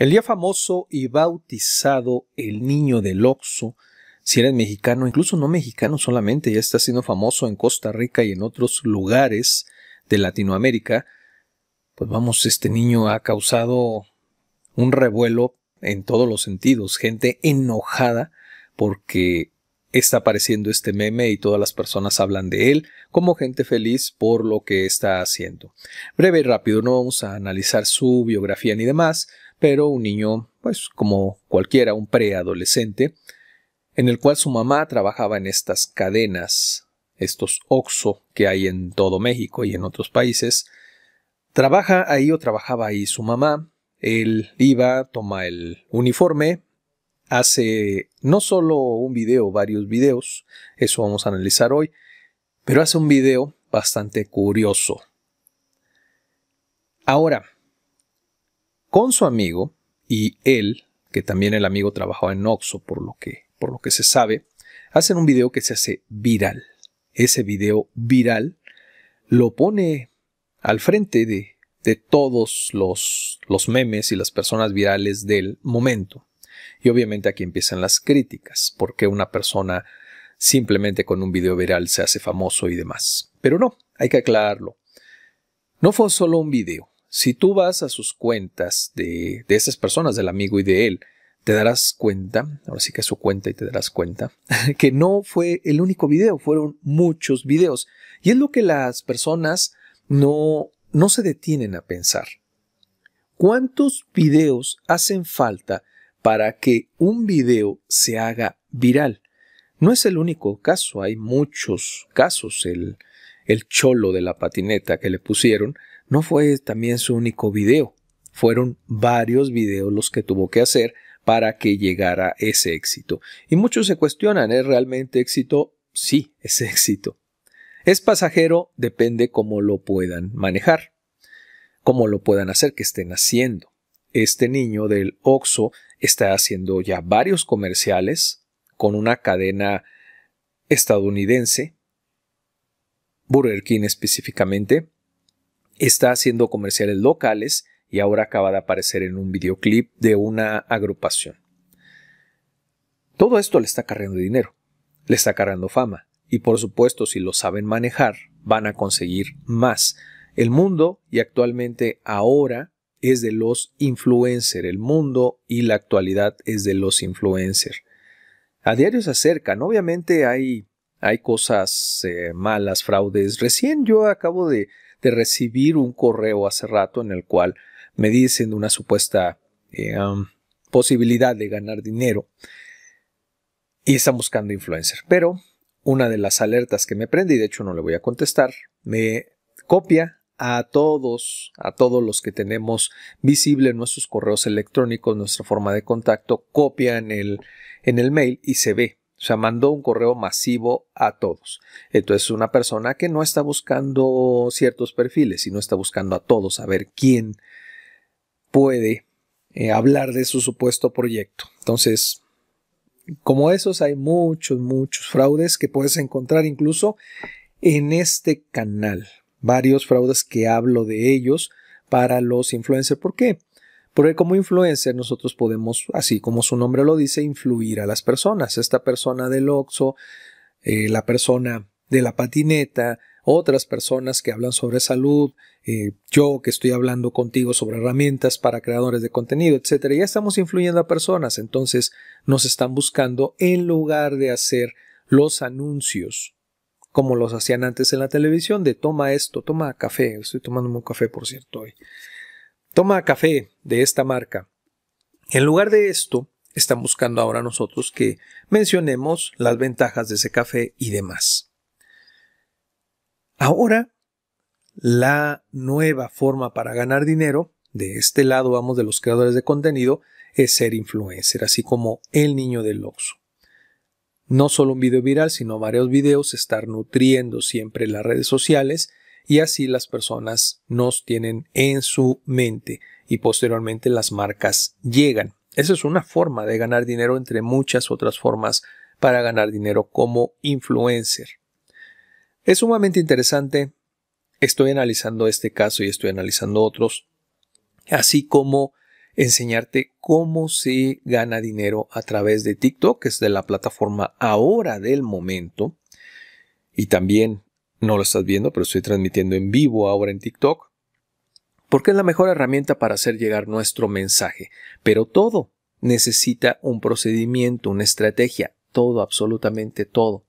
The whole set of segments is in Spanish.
El día famoso y bautizado El Niño del Oxo, si eres mexicano, incluso no mexicano solamente, ya está siendo famoso en Costa Rica y en otros lugares de Latinoamérica, pues vamos, este niño ha causado un revuelo en todos los sentidos, gente enojada porque está apareciendo este meme y todas las personas hablan de él como gente feliz por lo que está haciendo. Breve y rápido, no vamos a analizar su biografía ni demás, pero un niño, pues como cualquiera, un preadolescente, en el cual su mamá trabajaba en estas cadenas, estos OXO que hay en todo México y en otros países. Trabaja ahí o trabajaba ahí su mamá, él iba, toma el uniforme, hace no solo un video, varios videos, eso vamos a analizar hoy, pero hace un video bastante curioso. Ahora, con su amigo y él, que también el amigo trabajaba en Oxo, por lo que, por lo que se sabe, hacen un video que se hace viral. Ese video viral lo pone al frente de, todos los, los memes y las personas virales del momento. Y obviamente aquí empiezan las críticas, porque una persona simplemente con un video viral se hace famoso y demás. Pero no, hay que aclararlo. No fue solo un video, si tú vas a sus cuentas de, de esas personas, del amigo y de él, te darás cuenta, ahora sí que es su cuenta y te darás cuenta, que no fue el único video, fueron muchos videos. Y es lo que las personas no, no se detienen a pensar. ¿Cuántos videos hacen falta para que un video se haga viral? No es el único caso, hay muchos casos. El, el cholo de la patineta que le pusieron no fue también su único video, fueron varios videos los que tuvo que hacer para que llegara ese éxito. Y muchos se cuestionan, ¿es realmente éxito? Sí, es éxito. Es pasajero, depende cómo lo puedan manejar, cómo lo puedan hacer, que estén haciendo. Este niño del Oxo está haciendo ya varios comerciales con una cadena estadounidense, Burger King específicamente, Está haciendo comerciales locales y ahora acaba de aparecer en un videoclip de una agrupación. Todo esto le está cargando dinero, le está cargando fama y por supuesto si lo saben manejar van a conseguir más. El mundo y actualmente ahora es de los influencers, el mundo y la actualidad es de los influencers. A diario se acercan, obviamente hay hay cosas eh, malas, fraudes. Recién yo acabo de, recibir un correo hace rato en el cual me dicen una supuesta eh, posibilidad de ganar dinero y están buscando influencer. Pero una de las alertas que me prende, y de hecho no le voy a contestar, me copia a todos, a todos los que tenemos visible nuestros correos electrónicos, nuestra forma de contacto, copia el, en el mail y se ve. O sea, mandó un correo masivo a todos. Entonces, una persona que no está buscando ciertos perfiles, sino está buscando a todos, a ver quién puede eh, hablar de su supuesto proyecto. Entonces, como esos hay muchos, muchos fraudes que puedes encontrar incluso en este canal. Varios fraudes que hablo de ellos para los influencers. ¿Por qué? Porque como influencer nosotros podemos, así como su nombre lo dice, influir a las personas. Esta persona del oxo eh, la persona de la patineta, otras personas que hablan sobre salud, eh, yo que estoy hablando contigo sobre herramientas para creadores de contenido, etcétera. Ya estamos influyendo a personas, entonces nos están buscando en lugar de hacer los anuncios como los hacían antes en la televisión de toma esto, toma café. Estoy tomando un café, por cierto, hoy. Toma café de esta marca. En lugar de esto, están buscando ahora nosotros que mencionemos las ventajas de ese café y demás. Ahora, la nueva forma para ganar dinero, de este lado vamos de los creadores de contenido, es ser influencer, así como el niño del Oxxo. No solo un video viral, sino varios videos, estar nutriendo siempre las redes sociales y así las personas nos tienen en su mente y posteriormente las marcas llegan. Esa es una forma de ganar dinero entre muchas otras formas para ganar dinero como influencer. Es sumamente interesante. Estoy analizando este caso y estoy analizando otros, así como enseñarte cómo se gana dinero a través de TikTok, que es de la plataforma ahora del momento. Y también no lo estás viendo, pero estoy transmitiendo en vivo ahora en TikTok. Porque es la mejor herramienta para hacer llegar nuestro mensaje. Pero todo necesita un procedimiento, una estrategia, todo, absolutamente todo.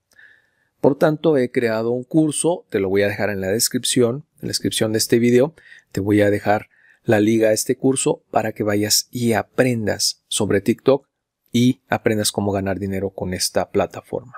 Por tanto, he creado un curso, te lo voy a dejar en la descripción, en la descripción de este video, te voy a dejar la liga a este curso para que vayas y aprendas sobre TikTok y aprendas cómo ganar dinero con esta plataforma.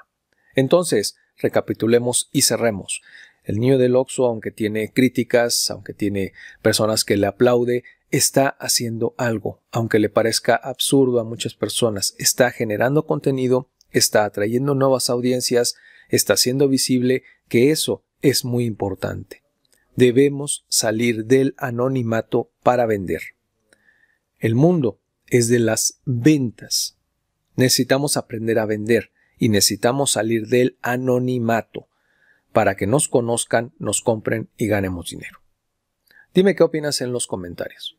Entonces, Recapitulemos y cerremos. El niño del Oxo, aunque tiene críticas, aunque tiene personas que le aplaude, está haciendo algo, aunque le parezca absurdo a muchas personas, está generando contenido, está atrayendo nuevas audiencias, está siendo visible, que eso es muy importante. Debemos salir del anonimato para vender. El mundo es de las ventas. Necesitamos aprender a vender y necesitamos salir del anonimato para que nos conozcan, nos compren y ganemos dinero. Dime qué opinas en los comentarios.